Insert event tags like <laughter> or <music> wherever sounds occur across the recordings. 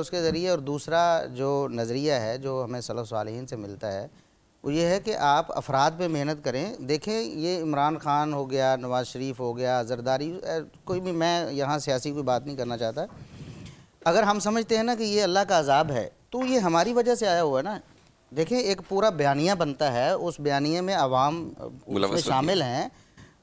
उसके ज़रिए और दूसरा जो नज़रिया है जो हमें सलफ़ सालहीन से मिलता है वो ये है कि आप अफराद पे मेहनत करें देखें ये इमरान खान हो गया नवाज़ शरीफ हो गया जरदारी कोई भी मैं यहाँ सियासी कोई बात नहीं करना चाहता अगर हम समझते हैं ना कि ये अल्लाह का अजाब है तो ये हमारी वजह से आया हुआ है ना देखें एक पूरा बयानिया बनता है उस बयानिए में आवाम शामिल हैं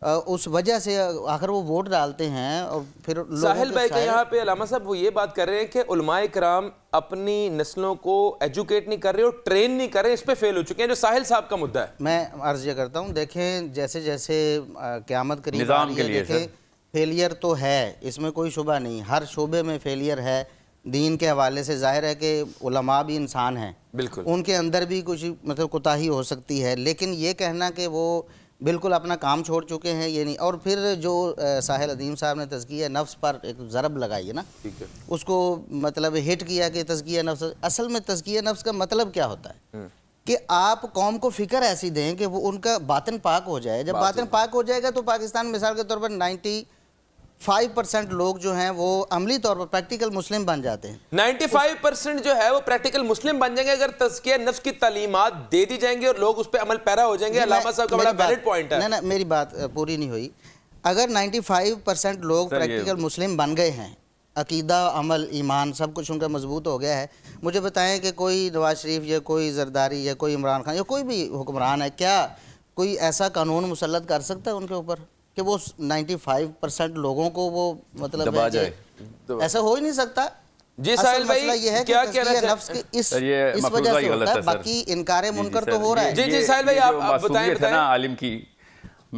उस वजह से आखिर वो वोट डालते हैं और फिर साहिल भाई के यहाँ पे अलामा साहब वो ये बात कर रहे हैं कि उलमाए कराम अपनी नस्लों को एजुकेट नहीं कर रहे और ट्रेन नहीं कर रहे इस पर फेल हो चुके हैं जो साहिल साहब का मुद्दा है मैं अर्ज करता हूँ देखें जैसे जैसे क्यामत करी देखें फेलियर तो है इसमें कोई शुबा नहीं हर शोबे में फेलियर है दीन के हवाले से जाहिर है कि उलमा भी इंसान हैं बिल्कुल उनके अंदर भी कुछ मतलब कोताही हो सकती है लेकिन ये कहना कि वो बिल्कुल अपना काम छोड़ चुके हैं ये नहीं और फिर जो साहिल अदीम साहब ने तजकिया नफ्स पर एक ज़रब लगाई है ना ठीक है उसको मतलब हिट किया कि तजकिया नफ्स असल में तजकिया नफ्स का मतलब क्या होता है हम्म। कि आप कौम को फिक्र ऐसी दें कि वो उनका बातन पाक हो जाए जब बातन, बातन पाक हो जाएगा तो पाकिस्तान मिसाल के तौर पर नाइन्टी फाइव परसेंट लोग जो हैं वो अमली तौर पर प्रैक्टिकल मुस्लिम बन जाते हैं नाइन्टी फाइव परसेंट जो है वो प्रैक्टिकल मुस्लिम बन जाएंगे अगर तस्किया नफ्स की तालीमत दे दी जाएंगे और लोग उस पर अमल पैरा हो जाएंगे अलामा साहब का बड़ा वैलिड पॉइंट है ना ना मेरी बात पूरी नहीं हुई अगर नाइन्टी फाइव परसेंट लोग प्रैक्टिकल मुस्लिम बन गए हैं अकीदा अमल ईमान सब कुछ उनका मजबूत हो गया है मुझे बताएं कि कोई नवाज शरीफ या कोई जरदारी या कोई इमरान खान या कोई भी हुक्मरान है क्या कोई ऐसा कानून मुसलत कर सकता है उनके ऊपर कि वो 95 परसेंट लोगों को वो मतलब दबा जाए दबा। ऐसा हो ही नहीं सकता जी साहिल भाई ये है क्या कह रहे हैं इस ये इस वजह से होता है बाकी इनकार मुनकर तो हो रहा है जी जी साहिल भाई आप बताएं बताएं ना आलिम की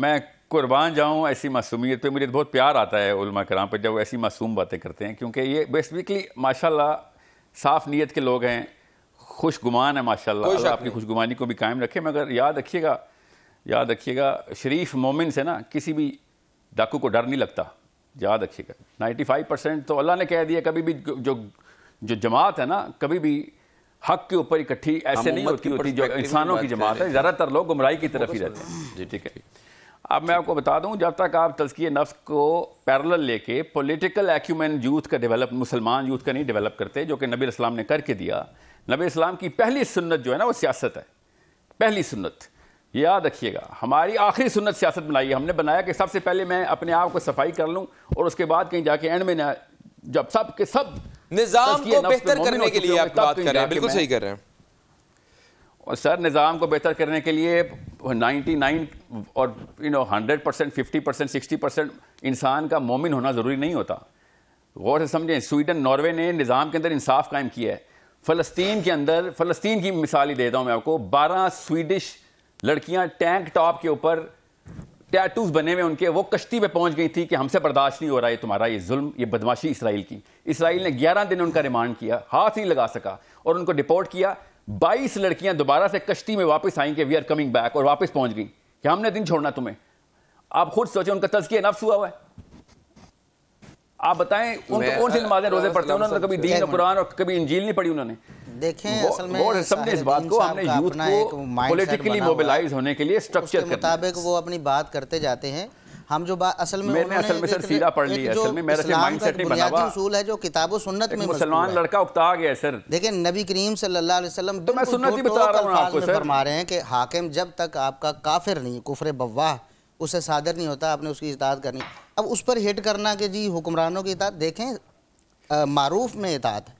मैं कुर्बान जाऊं ऐसी मासूमियत पे मुझे बहुत प्यार आता है उलमा कराम पर जब ऐसी मासूम बातें करते हैं क्योंकि ये बेसिकली माशाल्लाह साफ नीयत के लोग हैं खुशगुमान है माशाल्लाह आपकी खुशगुमानी को भी कायम रखे मगर याद रखिएगा याद रखिएगा शरीफ मोमिन से ना किसी भी डाकू को डर नहीं लगता याद रखिएगा 95 परसेंट तो अल्लाह ने कह दिया कभी भी जो जो जमात है ना कभी भी हक के ऊपर इकट्ठी ऐसे नहीं होती होती जो इंसानों की जमात है ज़्यादातर लोग गुमराही की तरफ ही रहते हैं जी ठीक है अब मैं आपको बता दूं जब तक आप तज़की नफ्स को पैरल लेके पॉलिटिकल एक्यूमेन यूथ का डेवलप मुसलमान यूथ का नहीं डेवलप करते जो कि नबी इस्लाम ने करके दिया नबी इस्लाम की पहली सुन्नत जो है ना वो सियासत है पहली सुन्नत याद रखिएगा हमारी आखिरी सुन्नत सियासत बनाई हमने बनाया कि सबसे पहले मैं अपने आप को सफाई कर लूं और उसके बाद कहीं जाके एंड में ना जब सब के सब निज़ाम को बेहतर करने के लिए आप बात कर रहे हैं बिल्कुल सही कर रहे हैं और सर निज़ाम को बेहतर करने के लिए 99 और you know 100 percent fifty percent sixty percent इंसान का मोमिन होना ज़रूरी नहीं होता गौर से समझें स्वीडन नॉर्वे ने निज़ाम के अंदर इंसाफ कायम किया है फ़लस्तीन के अंदर फ़लस्तीन की मिसाल ही देता हूँ मैं आपको बारह स्वीडिश लड़कियां टैंक टॉप के ऊपर टैटूज बने हुए उनके वो कश्ती पे पहुंच गई थी कि हमसे बर्दाश्त नहीं हो रहा है तुम्हारा ये जुल्म ये बदमाशी इसराइल की इसराइल ने 11 दिन उनका रिमांड किया हाथ नहीं लगा सका और उनको डिपोर्ट किया 22 लड़कियां दोबारा से कश्ती में वापस आई कि वी आर कमिंग बैक और वापस पहुंच गई कि हमने दिन छोड़ना तुम्हें आप खुद सोचे उनका तजकिया नफ्स हुआ हुआ आप बताएं उनको कौन सी नमाजें रोजे पढ़ते हैं उन्होंने तो कभी दीन कुरान और कभी इंजील नहीं पढ़ी उन्होंने देखें असल में सबने इस बात को हमने यूथ को पॉलिटिकली मोबिलाइज होने के लिए स्ट्रक्चर के मुताबिक वो अपनी बात करते जाते हैं हम जो बात असल में मैंने असल में सर सीधा पढ़ लिया असल में मेरा माइंडसेट नहीं बना हुआ है जो सुन्नत में मुसलमान लड़का उकता गया सर देखिए नबी करीम सल्लल्लाहु अलैहि वसल्लम तो मैं सुन्नत ही बता रहा हूं आपको सर फरमा रहे हैं कि हाकिम जब तक आपका काफिर नहीं कुफर बवाह उसे सादर नहीं होता आपने उसकी इतात करनी अब उस पर हिट करना कि जी हुक्मरानों की इताअत देखें मारूफ में इतात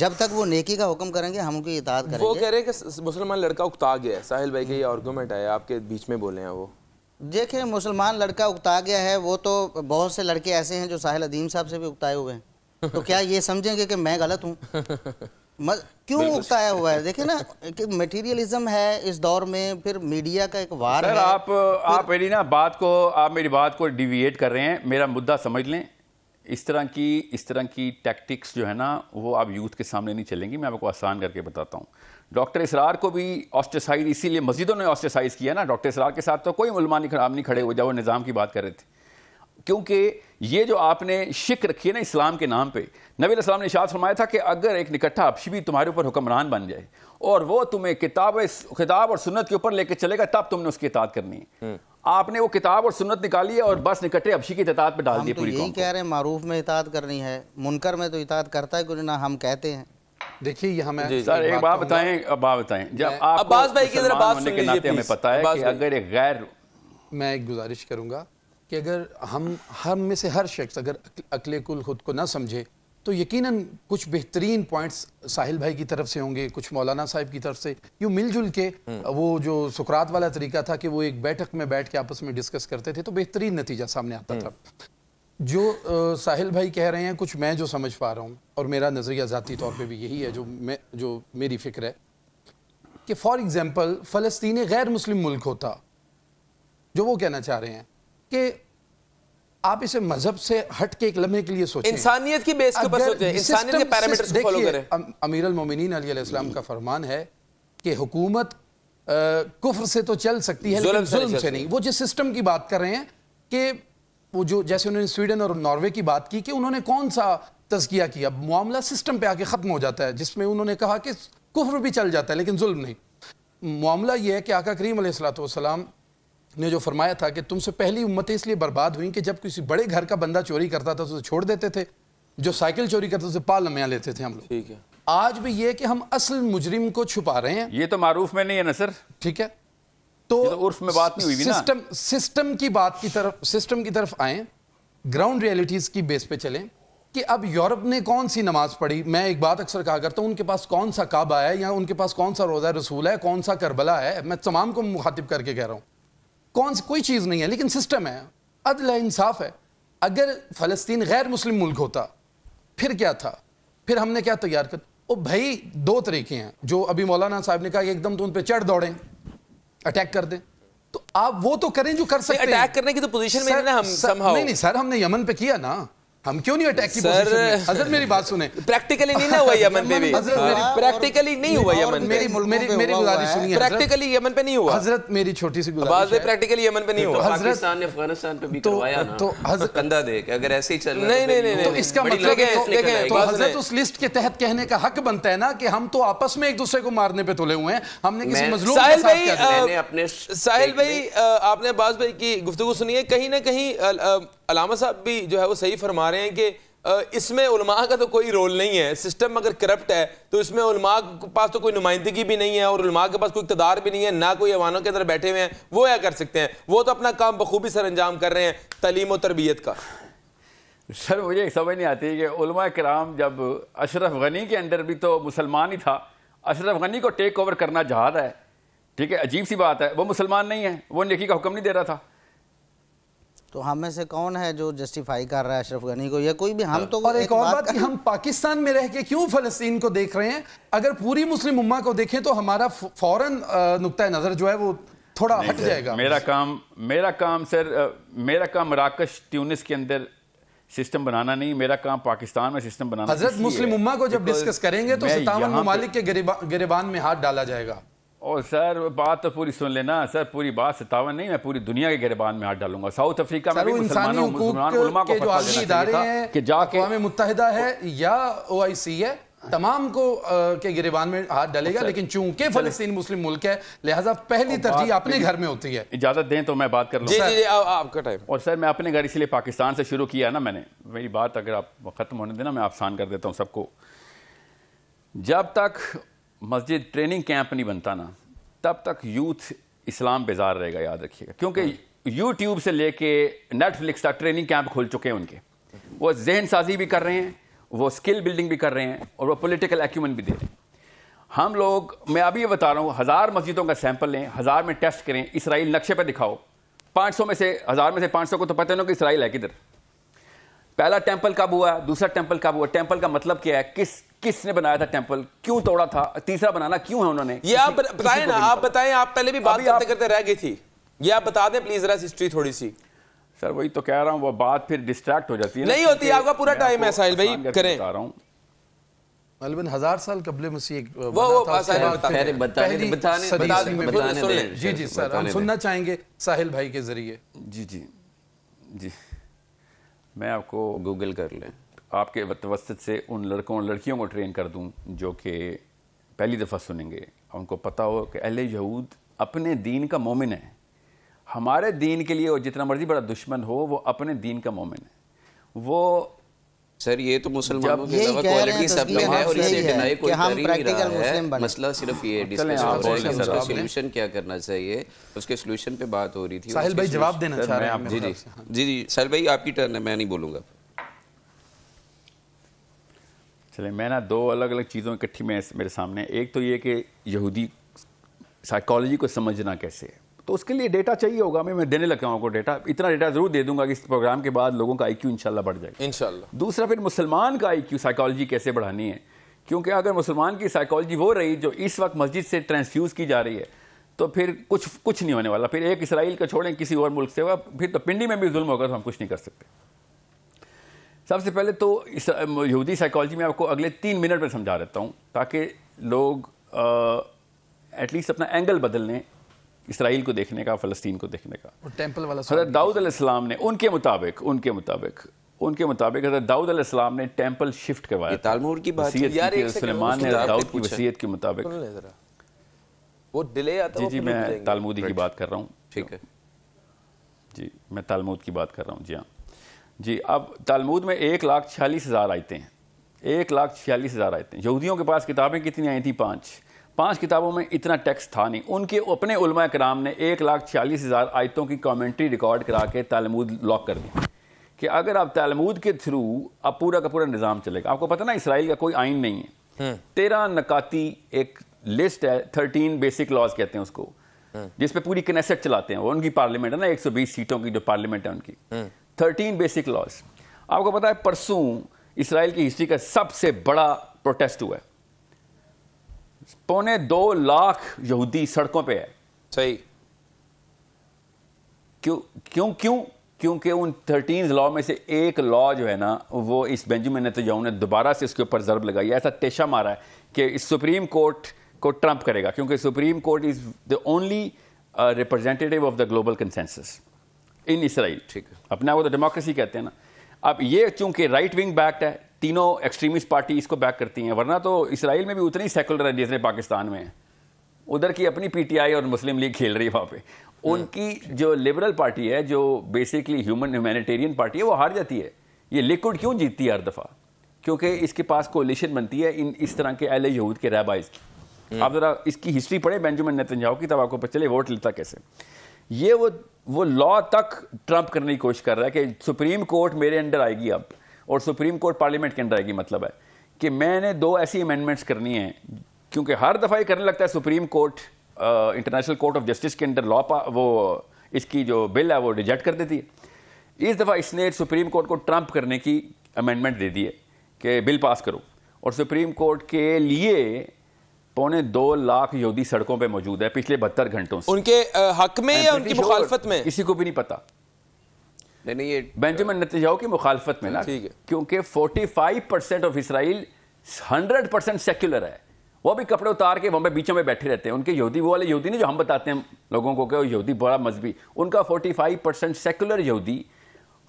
जब तक वो नेकी का हुक्म करेंगे हम उनकी इताद करेंगे वो कह रहे हैं कि मुसलमान लड़का उकता गया है साहिल भाई के ये आर्गूमेंट है आपके बीच में बोले हैं वो देखिए मुसलमान लड़का उकता गया है वो तो बहुत से लड़के ऐसे हैं जो साहिल अदीम साहब से भी उकताए हुए हैं तो क्या ये समझेंगे कि मैं गलत हूँ <laughs> क्यों उकताया हुआ है देखिए ना कि मटेरियलिज्म है इस दौर में फिर मीडिया का एक वार है आप आप मेरी ना बात को आप मेरी बात को डिविएट कर रहे हैं मेरा मुद्दा समझ लें इस तरह की इस तरह की टैक्टिक्स जो है ना वो आप यूथ के सामने नहीं चलेंगी मैं आपको आसान करके बताता हूँ डॉक्टर इसरार को भी ऑस्ट्रेसाइज इसीलिए मस्जिदों ने ऑस्ट्रेसाइज किया ना डॉक्टर इसरार के साथ तो कोई मुलमान नहीं खड़ा नहीं खड़े हुए जब वो निज़ाम की बात कर रहे थे क्योंकि ये जो आपने शिक रखी है ना इस्लाम के नाम पे नबी इस्लाम ने शाद फरमाया था कि अगर एक निकट्ठा हबशी भी तुम्हारे ऊपर हुक्मरान बन जाए और वो तुम्हें किताब किताब और सुन्नत के ऊपर लेके चलेगा तब तुमने उसकी इताद करनी है हम्म। आपने वो किताब और सुन्नत निकाली है और बस निकटे अबशी की इतात पर डाल दी तो पूरी यही कह रहे हैं मारूफ में इतात करनी है मुनकर में तो इतात करता है क्योंकि ना हम कहते हैं देखिए यहाँ मैं सर एक बात बताएं अब बात बताएं जब अब्बास भाई की जरा बात सुन नाते हमें पता है कि अगर एक गैर मैं एक गुजारिश करूंगा कि अगर हम हम में से हर शख्स अगर अकले कुल खुद को ना समझे तो यकीनन कुछ बेहतरीन पॉइंट्स साहिल भाई की तरफ से होंगे कुछ मौलाना साहब की तरफ से यूँ मिलजुल के हम्म। वो जो सुकरात वाला तरीका था कि वो एक बैठक में बैठ के आपस में डिस्कस करते थे तो बेहतरीन नतीजा सामने आता हम्म। था जो आ, साहिल भाई कह रहे हैं कुछ मैं जो समझ पा रहा हूँ और मेरा नज़रिया ज़ाती तौर पर भी यही है जो मैं जो मेरी फ़िक्र है कि फ़ॉर एग्ज़ाम्पल फ़लस्तीन गैर मुस्लिम मुल्क होता जो वो कहना चाह रहे हैं कि आप इसे मजहब से हट के एक लम्हे के लिए सोचें इंसानियत की बेस के ऊपर सोचें इंसानियत के पैरामीटर्स को फॉलो करें अमीर अल अली अलैहिस्सलाम का फरमान है कि हुकूमत कुफर से तो चल सकती है लेकिन जुल्म से नहीं वो जिस सिस्टम की बात कर रहे हैं कि वो जो जैसे उन्होंने स्वीडन और नॉर्वे की बात की कि उन्होंने कौन सा तजकिया किया मामला सिस्टम पर आके ख़त्म हो जाता है जिसमें उन्होंने कहा कि कुफर भी चल जाता है लेकिन जुल्म नहीं मामला यह है कि आका करीम सलाम ने जो फरमाया था कि तुमसे पहली उम्मतें इसलिए बर्बाद हुई कि जब किसी बड़े घर का बंदा चोरी करता था तो उसे छोड़ देते थे जो साइकिल चोरी करते उसे पाल लमिया लेते थे हम लोग ठीक है आज भी ये कि हम असल मुजरिम को छुपा रहे हैं ये तो मारूफ में नहीं है ना सर ठीक है तो, तो उर्फ में बात नहीं हुई सिस्टम सिस्टम की बात की तरफ सिस्टम की तरफ आए ग्राउंड रियलिटीज की बेस पे चलें कि अब यूरोप ने कौन सी नमाज पढ़ी मैं एक बात अक्सर कहा करता हूँ उनके पास कौन सा काबा है या उनके पास कौन सा रोज़ा रसूल है कौन सा करबला है मैं तमाम को मुखातिब करके कह रहा हूँ कौन सी कोई चीज़ नहीं है लेकिन सिस्टम है अदल इंसाफ है अगर फ़लस्तीन गैर मुस्लिम मुल्क होता फिर क्या था फिर हमने क्या तैयार कर ओ भाई दो तरीके हैं जो अभी मौलाना साहब ने कहा एकदम तो उन पर चढ़ दौड़ें अटैक कर दें तो आप वो तो करें जो कर सकते हैं अटैक करने की तो पोजीशन में ना हम सर, नहीं नहीं सर हमने यमन पे किया ना हम क्यों नहीं अटैक की सर हजरत मेरी बात सुने प्रैक्टिकली नहीं ना हुआ यमन पे भी प्रैक्टिकली हाँ। नहीं हुआ यमन मेरी मेरी मेरी गुजारिश सुनिए प्रैक्टिकली यमन पे नहीं हुआ हजरत मेरी छोटी सी गुजारिश है प्रैक्टिकली यमन पे नहीं हुआ तो पाकिस्तान ने अफगानिस्तान पे भी तो- करवाया ना तो हजरत तो कंधा दे के अगर ऐसे ही चल रहा है नहीं नहीं नहीं मतलब तो इसका मतलब है देखें तो हजरत उस लिस्ट के तहत कहने का हक बनता है ना कि हम तो आपस में एक दूसरे को मारने पे तुले हुए हैं हमने किसी मजलूम साहिल भाई अपने साहिल भाई आपने बाज भाई की गुफ्तगू सुनी है कहीं ना कहीं अलामा साहब भी जो है वो सही फरमा रहे हैं कि इसमें उलमा का तो कोई रोल नहीं है सिस्टम अगर करप्ट है तो इसमें उलमा के पास तो कोई नुमाइंदगी भी नहीं है और उलमा के पास कोई इकतदार भी नहीं है ना कोई अवानों के अंदर बैठे हुए हैं वो क्या कर सकते हैं वो तो अपना काम बखूबी सर अंजाम कर रहे हैं तलीम और तरबियत का सर मुझे समझ नहीं आती कि उलमा कराम जब अशरफ गनी के अंडर भी तो मुसलमान ही था अशरफ गनी को टेक ओवर करना जहाद है ठीक है अजीब सी बात है वो मुसलमान नहीं है वो नेकी का हुक्म नहीं दे रहा था तो हम में से कौन है जो जस्टिफाई कर रहा है अशरफ गनी को या कोई भी हम तो और एक, एक और बात, कि हम पाकिस्तान में रह के क्यों फलस्तीन को देख रहे हैं अगर पूरी मुस्लिम उम्मा को देखें तो हमारा फौरन नुकता नज़र जो है वो थोड़ा हट जाएगा मेरा काम मेरा काम सर मेरा काम राकश ट्यूनिस के अंदर सिस्टम बनाना नहीं मेरा काम पाकिस्तान में सिस्टम बनाना हजरत मुस्लिम उम्मा को जब डिस्कस करेंगे तो सतावन ममालिक के गिरबान में हाथ डाला जाएगा और सर बात तो पूरी सुन लेना सर पूरी बात सतावन नहीं मैं पूरी दुनिया के गिरबान में हाथ डालूंगा साउथ अफ्रीका में मुसलमानों इदारे हैं कि जाके मुतहदा है या ओ आई सी है तमाम को आ, के गिरबान में हाथ डालेगा लेकिन चूंकि फलस्तीन मुस्लिम मुल्क है लिहाजा पहली तरजीह अपने घर में होती है इजाजत दें तो मैं बात कर लूँ आपका टाइम और सर मैं अपने घर इसलिए पाकिस्तान से शुरू किया ना मैंने मेरी बात अगर आप ख़त्म होने देना मैं आसान कर देता हूँ सबको जब तक मस्जिद ट्रेनिंग कैंप नहीं बनता ना तब तक यूथ इस्लाम बेजार रहेगा याद रखिएगा क्योंकि यूट्यूब से लेके नेटफ्लिक्स तक ट्रेनिंग कैंप खोल चुके हैं उनके वो जहन साजी भी कर रहे हैं वो स्किल बिल्डिंग भी कर रहे हैं और वो पॉलिटिकल एक्यूमेंट भी दे रहे हैं हम लोग मैं अभी ये बता रहा हूँ हज़ार मस्जिदों का सैंपल लें हज़ार में टेस्ट करें इसराइल नक्शे पर दिखाओ पाँच सौ में से हज़ार में से पाँच सौ को तो पता नहीं कि इसराइल है किधर पहला टेंपल कब हुआ दूसरा टेंपल कब हुआ टेंपल का मतलब क्या है किस किसने बनाया था टेंपल क्यों तोड़ा था तीसरा बनाना क्यों है उन्होंने ये आप बताएं ना आप बताएं आप पहले भी बात करते करते रह गई थी ये आप बता दें प्लीज जरा हिस्ट्री थोड़ी सी सर वही तो कह रहा हूं वो बात फिर डिस्ट्रैक्ट हो जाती है नहीं होती आपका पूरा टाइम है साहिल भाई करें बता रहा हूं मलबन हजार साल कबल मसीह वो वो बता बता जी जी सर हम सुनना चाहेंगे साहिल भाई के जरिए जी जी जी मैं आपको गूगल कर लें आपके वस्त से उन लड़कों और लड़कियों को ट्रेन कर दूँ जो कि पहली दफ़ा सुनेंगे उनको पता हो कि अहल यहूद अपने दीन का मोमिन है हमारे दीन के लिए वो जितना मर्ज़ी बड़ा दुश्मन हो वो अपने दीन का मोमिन है वो सर ये तो मुसलमानों के अलावा क्वालिटी तो सब में तो है और इसे डिनाई कोई कर ही नहीं रहा है मसला सिर्फ ये डिस्कशन सोल्यूशन क्या करना चाहिए उसके सोल्यूशन पे बात हो रही थी साहिल भाई जवाब देना चाह रहे हैं जी जी जी जी साहिल भाई आपकी टर्न है मैं नहीं बोलूंगा चले मैं ना दो अलग अलग चीज़ों इकट्ठी में मेरे सामने एक तो ये कि यहूदी साइकोलॉजी को समझना कैसे है तो उसके लिए डेटा चाहिए होगा मैं मैं देने लगा हूँ आपको डेटा इतना डेटा जरूर दे दूंगा कि इस प्रोग्राम के बाद लोगों का आईक्यू इंशाल्लाह बढ़ जाएगा इंशाल्लाह दूसरा फिर मुसलमान का आईक्यू साइकोलॉजी कैसे बढ़ानी है क्योंकि अगर मुसलमान की साइकोलॉजी वो रही जो इस वक्त मस्जिद से ट्रांसफ्यूज़ की जा रही है तो फिर कुछ कुछ नहीं होने वाला फिर एक इसराइल का छोड़ें किसी और मुल्क से होगा फिर तो पिंडी में भी जुल्म होगा तो हम कुछ नहीं कर सकते सबसे पहले तो इस यहूदी साइकोलॉजी में आपको अगले तीन मिनट में समझा देता हूँ ताकि लोग एटलीस्ट अपना एंगल बदल लें इसराइल को देखने का फ़लस्तीन को देखने का टेम्पल वाला हजरत दाऊद अलैहिस्सलाम ने उनके मुताबिक उनके मुताबिक उनके मुताबिक हजरत दाऊद अलैहिस्सलाम ने टेम्पल शिफ्ट करवाया तालमूर की बात यार एक सुलेमान ने दाऊद की वसीयत के मुताबिक वो डिले आता जी जी मैं तालमूदी की बात कर रहा हूँ ठीक है जी मैं तालमूद की बात कर रहा हूँ जी हाँ जी अब तालमूद में एक लाख छियालीस हज़ार आयते हैं एक लाख छियालीस हज़ार आयते हैं यहूदियों के पास किताबें कितनी आई थी पाँच पांच किताबों में इतना टेक्स्ट था नहीं उनके अपने उलमा कराम ने एक लाख छियालीस हज़ार आयतों की कमेंट्री रिकॉर्ड करा के तालमूद लॉक कर दी कि अगर आप तालमूद के थ्रू अब पूरा का पूरा निज़ाम चलेगा आपको पता ना इसराइल का कोई आइन नहीं है हम्म। तेरह नकाती एक लिस्ट है थर्टीन बेसिक लॉज कहते हैं उसको हम्म। जिसपे पूरी कनेसेट चलाते हैं वो उनकी पार्लियामेंट है ना एक सीटों की जो पार्लियामेंट है उनकी थर्टीन बेसिक लॉज आपको पता है परसों इसराइल की हिस्ट्री का सबसे बड़ा प्रोटेस्ट हुआ है पौने दो लाख यहूदी सड़कों पे है सही क्यों क्यों क्यों क्योंकि उन थर्टीन लॉ में से एक लॉ जो है ना वो इस बेंजामिन नेतन्याहू ने दोबारा से इसके ऊपर जरब लगाई ऐसा तेशा मारा है कि इस सुप्रीम कोर्ट को ट्रंप करेगा क्योंकि supreme court is the only representative of the global consensus in Israel ठीक है अपने वो तो डेमोक्रेसी कहते हैं ना अब ये चूंकि राइट विंग बैक्ट है तीनों एक्सट्रीमिस्ट पार्टी इसको बैक करती हैं वरना तो इसराइल में भी उतनी सेकुलर है जितने पाकिस्तान में है उधर की अपनी पीटीआई और मुस्लिम लीग खेल रही है वहाँ पे हम्म। उनकी जो लिबरल पार्टी है जो बेसिकली ह्यूमन ह्यूमैनिटेरियन पार्टी है वो हार जाती है ये लिक्विड क्यों जीतती है हर दफ़ा क्योंकि इसके पास कोलिशन बनती है इन इस तरह के एल यहूद के रहबाइज की हम्म। आप ज़रा इसकी हिस्ट्री पढ़े बेंजामिन नेतन्याहू की तब आपको पता चले वोट लेता कैसे ये वो वो लॉ तक ट्रंप करने की कोशिश कर रहा है कि सुप्रीम कोर्ट मेरे अंडर आएगी अब और सुप्रीम कोर्ट पार्लियामेंट के अंदर आएगी मतलब है कि मैंने दो ऐसी अमेंडमेंट्स करनी है क्योंकि हर दफ़ा ये करने लगता है supreme court international court of justice के अंदर लॉ वो इसकी जो बिल है वो रिजेक्ट कर देती है इस दफ़ा इसने सुप्रीम कोर्ट को ट्रम्प करने की अमेंडमेंट दे दी है कि बिल पास करो और सुप्रीम कोर्ट के लिए पौने दो लाख यहूदी सड़कों पर मौजूद है पिछले बहत्तर घंटों से उनके हक में या उनकी मुखालफत में किसी को भी नहीं पता नहीं ये बेंजामिन नतन्याहू की मुखालफत में ना ठीक है क्योंकि 45 percent of Israel 100 percent secular है वो भी कपड़े उतार के वहाँ पे बीचों में बैठे रहते हैं उनके यहूदी वो वाले यहूदी नहीं जो हम बताते हैं लोगों को कि वो यहूदी बड़ा मजहबी उनका 45 परसेंट सेक्युलर यहूदी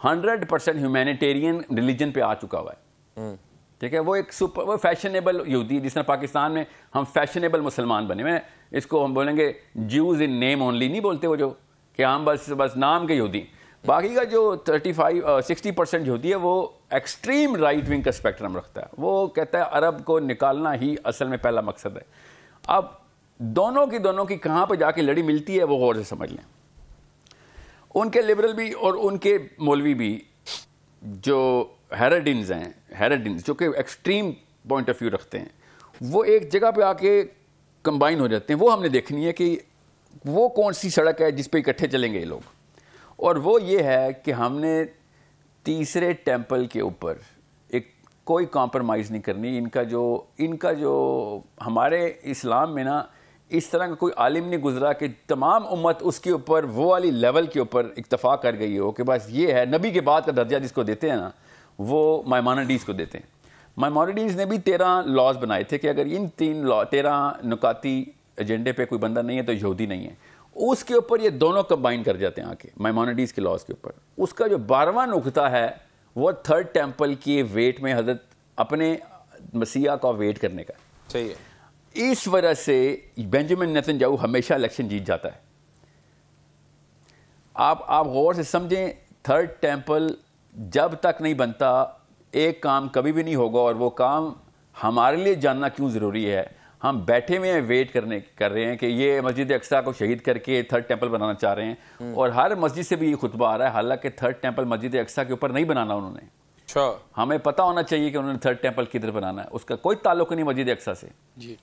100 परसेंट ह्यूमैनिटेरियन रिलीजन पे आ चुका हुआ है ठीक है वो एक सुपर वो फैशनेबल यहूदी जिस तरह पाकिस्तान में हम फैशनेबल मुसलमान बने हुए इसको हम बोलेंगे जूज इन नेम ओनली नहीं बोलते वो जो कि हम हाँ, बस बस नाम के यहूदी बाकी का जो 35 सिक्सटी परसेंट जो होती है वो एक्सट्रीम राइट विंग का स्पेक्ट्रम रखता है वो कहता है अरब को निकालना ही असल में पहला मकसद है अब दोनों की दोनों की कहाँ पर जाके लड़ी मिलती है वो गौर से समझ लें उनके लिबरल भी और उनके मौलवी भी जो हेराडिनज हैं हेराडिनज जो कि एक्सट्रीम पॉइंट ऑफ व्यू रखते हैं वो एक जगह पे आके कंबाइन हो जाते हैं वो हमने देखनी है कि वो कौन सी सड़क है जिस पे इकट्ठे चलेंगे ये लोग और वो ये है कि हमने तीसरे टेम्पल के ऊपर एक कोई कॉम्प्रोमाइज़ नहीं करनी इनका जो इनका जो हमारे इस्लाम में ना इस तरह का कोई आलिम नहीं गुजरा कि तमाम उम्मत उसके ऊपर वो वाली लेवल के ऊपर इतफ़ा कर गई हो कि बस ये है नबी के बाद का दर्जा जिसको देते हैं ना वो माइमानडीज़ को देते हैं माइमानडीज़ ने भी तेरह लॉज बनाए थे कि अगर इन तीन लॉ तेरह नुकाती एजेंडे पे कोई बंदा नहीं है तो यहूदी नहीं है उसके ऊपर ये दोनों कंबाइन कर जाते हैं आके माइमोनिडीज के लॉज के ऊपर उसका जो बारवा नुकता है वो थर्ड टेम्पल की वेट में हजरत अपने मसीहा का वेट करने का सही है इस वजह से बेंजामिन नेतन जाऊ हमेशा इलेक्शन जीत जाता है आप आप गौर से समझें थर्ड टेम्पल जब तक नहीं बनता एक काम कभी भी नहीं होगा और वो काम हमारे लिए जानना क्यों ज़रूरी है हम बैठे हुए हैं वेट करने कर रहे हैं कि ये मस्जिद अक्सा को शहीद करके थर्ड टेम्पल बनाना चाह रहे हैं हम्म। और हर मस्जिद से भी ये खुतबा आ रहा है हालांकि थर्ड टेम्पल मस्जिद अक्सा के ऊपर नहीं बनाना उन्होंने अच्छा। हमें पता होना चाहिए कि उन्होंने थर्ड टेम्पल किधर बनाना है उसका कोई ताल्लुक नहीं मस्जिद अक्सा से जी